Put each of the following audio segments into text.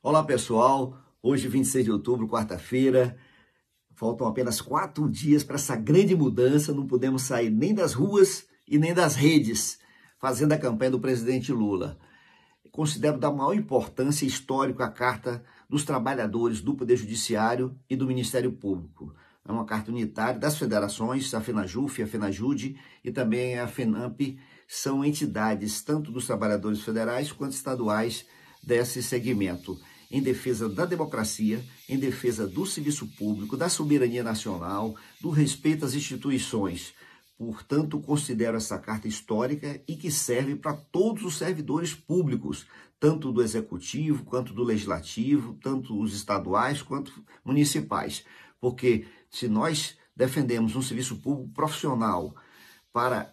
Olá pessoal, hoje 26 de outubro, quarta-feira, faltam apenas quatro dias para essa grande mudança, não podemos sair nem das ruas e nem das redes, fazendo a campanha do presidente Lula. Considero da maior importância histórica a carta dos trabalhadores do Poder Judiciário e do Ministério Público. É uma carta unitária das federações, a FENAJUF, a FENAJUDE e também a FENAMP, são entidades tanto dos trabalhadores federais quanto estaduais desse segmento em defesa da democracia, em defesa do serviço público, da soberania nacional, do respeito às instituições. Portanto, considero essa carta histórica e que serve para todos os servidores públicos, tanto do executivo, quanto do legislativo, tanto os estaduais quanto municipais. Porque se nós defendemos um serviço público profissional para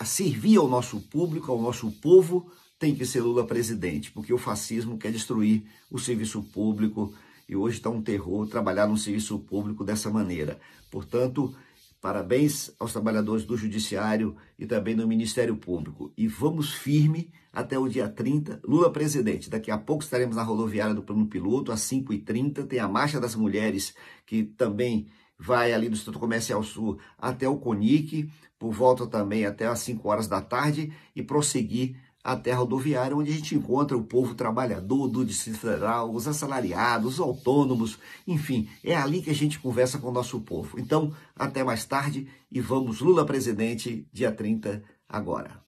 a servir ao nosso público, ao nosso povo, tem que ser Lula presidente, porque o fascismo quer destruir o serviço público e hoje está um terror trabalhar no serviço público dessa maneira. Portanto, parabéns aos trabalhadores do Judiciário e também do Ministério Público. E vamos firme até o dia 30, Lula presidente. Daqui a pouco estaremos na rodoviária do Plano Piloto, às 5h30. Tem a Marcha das Mulheres, que também vai ali do Instituto Comercial Sul até o Conic, por volta também até às 5 horas da tarde e prosseguir até a rodoviária, onde a gente encontra o povo trabalhador do Distrito Federal, os assalariados, os autônomos, enfim, é ali que a gente conversa com o nosso povo. Então, até mais tarde e vamos Lula presidente, dia 30 agora.